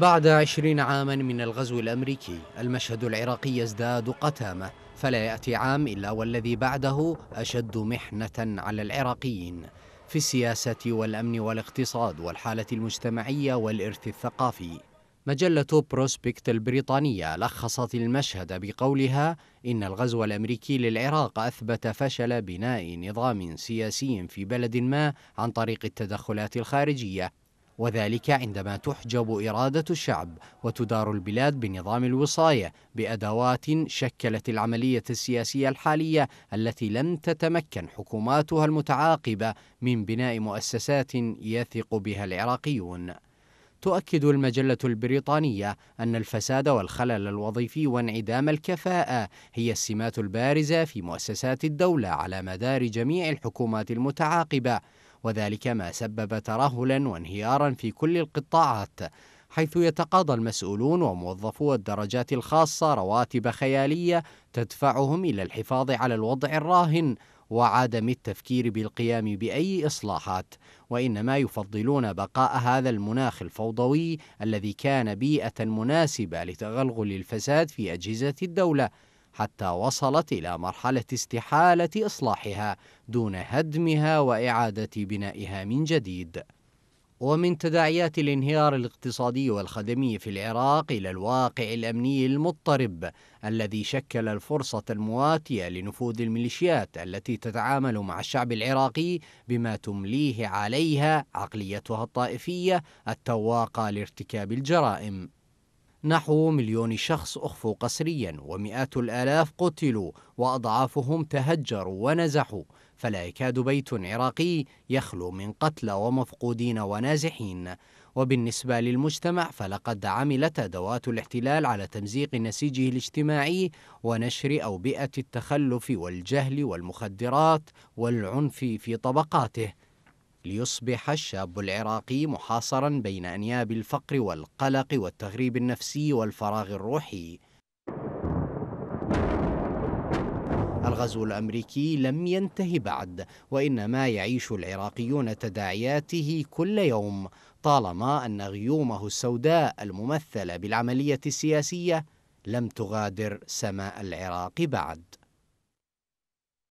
بعد عشرين عاما من الغزو الأمريكي المشهد العراقي يزداد قتامة فلا يأتي عام إلا والذي بعده أشد محنة على العراقيين في السياسة والأمن والاقتصاد والحالة المجتمعية والإرث الثقافي مجلة بروسبكت البريطانية لخصت المشهد بقولها إن الغزو الأمريكي للعراق أثبت فشل بناء نظام سياسي في بلد ما عن طريق التدخلات الخارجية وذلك عندما تحجب إرادة الشعب وتدار البلاد بنظام الوصاية بأدوات شكلت العملية السياسية الحالية التي لم تتمكن حكوماتها المتعاقبة من بناء مؤسسات يثق بها العراقيون. تؤكد المجلة البريطانية أن الفساد والخلل الوظيفي وانعدام الكفاءة هي السمات البارزة في مؤسسات الدولة على مدار جميع الحكومات المتعاقبة وذلك ما سبب ترهلا وانهيارا في كل القطاعات حيث يتقاضى المسؤولون وموظفو الدرجات الخاصة رواتب خيالية تدفعهم إلى الحفاظ على الوضع الراهن وعدم التفكير بالقيام باي اصلاحات وانما يفضلون بقاء هذا المناخ الفوضوي الذي كان بيئه مناسبه لتغلغل الفساد في اجهزه الدوله حتى وصلت إلى مرحلة استحالة إصلاحها دون هدمها وإعادة بنائها من جديد. ومن تداعيات الانهيار الاقتصادي والخدمي في العراق الى الواقع الامني المضطرب الذي شكل الفرصه المواتيه لنفوذ الميليشيات التي تتعامل مع الشعب العراقي بما تمليه عليها عقليتها الطائفيه التواقه لارتكاب الجرائم نحو مليون شخص أخفوا قسريا ومئات الآلاف قتلوا وأضعافهم تهجروا ونزحوا فلا يكاد بيت عراقي يخلو من قتلى ومفقودين ونازحين وبالنسبة للمجتمع فلقد عملت أدوات الاحتلال على تمزيق نسيجه الاجتماعي ونشر أوبئة التخلف والجهل والمخدرات والعنف في طبقاته ليصبح الشاب العراقي محاصرا بين انياب الفقر والقلق والتغريب النفسي والفراغ الروحي الغزو الامريكي لم ينته بعد وانما يعيش العراقيون تداعياته كل يوم طالما ان غيومه السوداء الممثله بالعمليه السياسيه لم تغادر سماء العراق بعد